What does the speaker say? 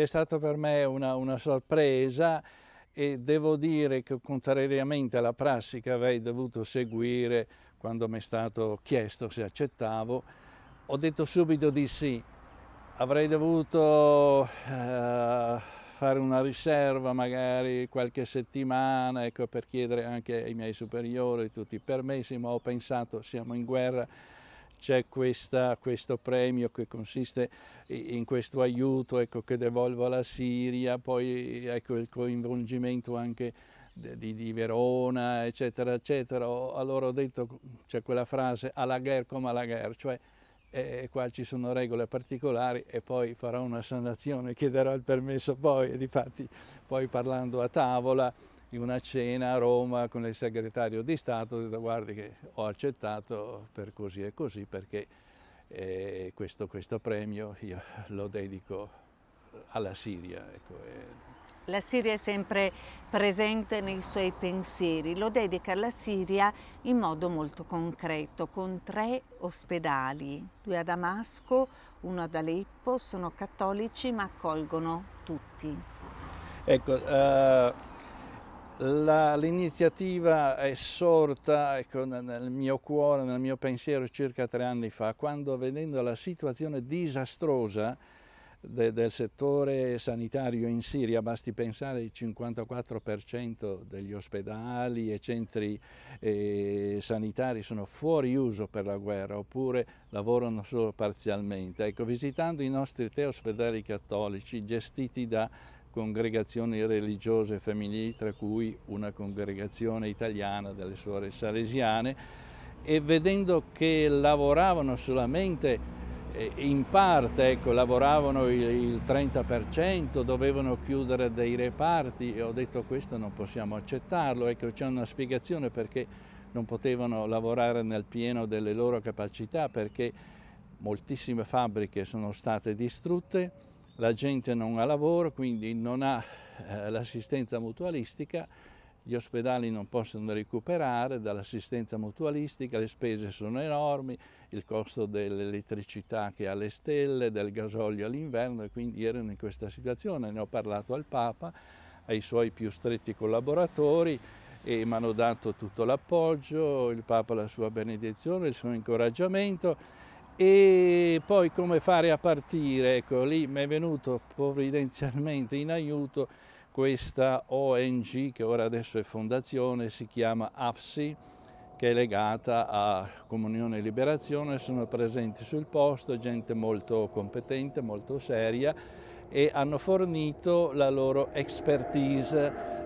È stata per me una, una, sorpresa e devo dire che contrariamente alla prassi che avrei dovuto seguire quando mi è stato chiesto se accettavo, ho detto subito di sì. Avrei dovuto eh, fare una riserva magari qualche settimana ecco, per chiedere anche ai miei superiori tutti i permessi, ma ho pensato siamo in guerra, c'è questo premio che consiste in questo aiuto ecco, che devolvo alla Siria, poi ecco, il coinvolgimento anche di, di, Verona, eccetera, eccetera. Allora ho detto, c'è quella frase, alla guerra come alla guerra, cioè eh, qua ci sono regole particolari e poi farò una sanazione, chiederò il permesso poi, e difatti poi parlando a tavola di una cena a Roma con il segretario di Stato, ho detto guardi che ho accettato per così e così perché eh, questo, questo, premio io lo dedico alla Siria. Ecco, eh. La Siria è sempre presente nei suoi pensieri, lo dedica alla Siria in modo molto concreto, con tre ospedali, due a Damasco, uno ad Aleppo, sono cattolici ma accolgono tutti. Ecco, uh l'iniziativa è sorta ecco, nel mio cuore, nel mio pensiero circa tre anni fa, quando vedendo la situazione disastrosa de, del settore sanitario in Siria, basti pensare il 54% degli ospedali e centri eh, sanitari sono fuori uso per la guerra oppure lavorano solo parzialmente. Ecco, visitando i nostri tre ospedali cattolici gestiti da congregazioni religiose femminili, tra cui una congregazione italiana delle suore salesiane, e vedendo che lavoravano solamente eh, in parte, ecco, lavoravano il 30%, dovevano chiudere dei reparti e ho detto questo non possiamo accettarlo, ecco c'è una spiegazione perché non potevano lavorare nel pieno delle loro capacità perché moltissime fabbriche sono state distrutte, la gente non ha lavoro, quindi non ha eh, l'assistenza mutualistica, gli ospedali non possono recuperare dall'assistenza mutualistica, le spese sono enormi, il costo dell'elettricità che ha le stelle, del gasolio all'inverno e quindi erano in questa situazione. Ne ho parlato al Papa, ai suoi più stretti collaboratori e mi hanno dato tutto l'appoggio, il Papa la sua benedizione, il suo incoraggiamento e poi come fare a partire, ecco lì mi è venuto provvidenzialmente in aiuto questa ONG che ora adesso è fondazione, si chiama AFSI, che è legata a Comunione e Liberazione, sono presenti sul posto, gente molto competente, molto seria e hanno fornito la loro expertise